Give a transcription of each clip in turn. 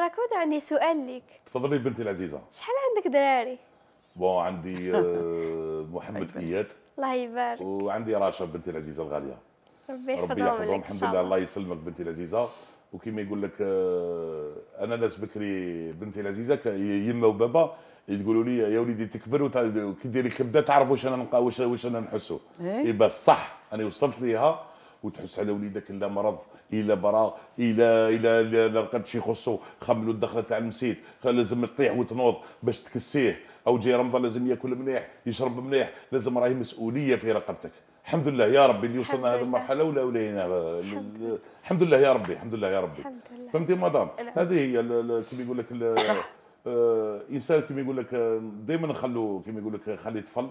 راكود عندي سؤال لك تفضلي بنتي العزيزه شحال عندك دراري بون عندي آه، محمد اياد الله يبارك وعندي راشا بنتي العزيزه الغاليه ربي يحفظهم ربي الحمد لله الله يسلمك بنتي العزيزه وكما يقول لك آه، انا ناس بكري بنتي العزيزه يما وبابا يقولوا لي يا وليدي تكبر وكي ديري كبده تعرف واش انا واش انا نحسو اي إيه، بس صح انا وصلت ليها وتحس على وليدك لا مرض الا براغ الى الى لقد شي يخصو خملوا الدخله تاع المسيد لازم تطيح وتنوض باش تكسيه او جاي رمضان لازم ياكل مليح يشرب مليح لازم راهي مسؤوليه في رقبتك الحمد لله يا ربي اللي وصلنا هذه المرحله ولا ولينا الحمد لله يا ربي الحمد لله يا ربي فهمتي مدام هذه هي كيما يقول لك الانسان آه، آه، كيما يقول لك آه، دائما نخلو كيما يقول لك خلي طفل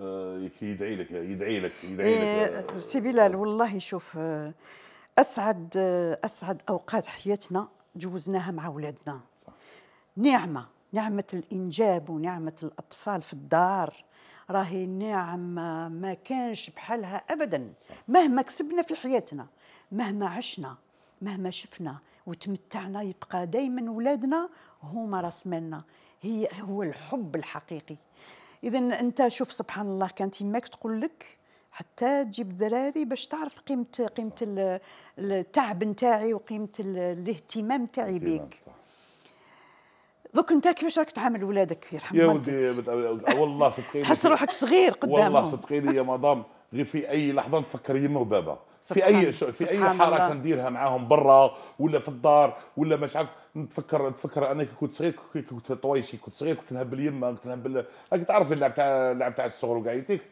آه، يدعي لك يدعي لك يدعي لك إيه، سي بلال والله شوف آه، اسعد آه، اسعد اوقات حياتنا جوزناها مع ولادنا صح. نعمه نعمه الانجاب ونعمه الاطفال في الدار راهي نعم ما كانش بحالها ابدا صح. مهما كسبنا في حياتنا مهما عشنا مهما شفنا وتمتعنا يبقى دائما ولادنا هما راس مالنا هي هو الحب الحقيقي اذا انت شوف سبحان الله كانت يماك تقول لك حتى تجيب الدراري باش تعرف قيمه قيمه التعب نتاعي وقيمه الاهتمام نتاعي بيك صح. دوك انت كيفاش راك تعامل ولادك يرحمهم يا ودي والله صدقيني تحس روحك صغير قدامهم والله صدقيني يا مدام غير في اي لحظه نفكر يما وبابا في اي في اي حركه نديرها معاهم برا ولا في الدار ولا مش عارف نتفكر نتفكر انا كي كنت صغير كي كنت طويشي كنت صغير كنت نهبل يما كنت نهبل راك تعرف اللعب تاع اللعب تاع الصغر وكاع يتيك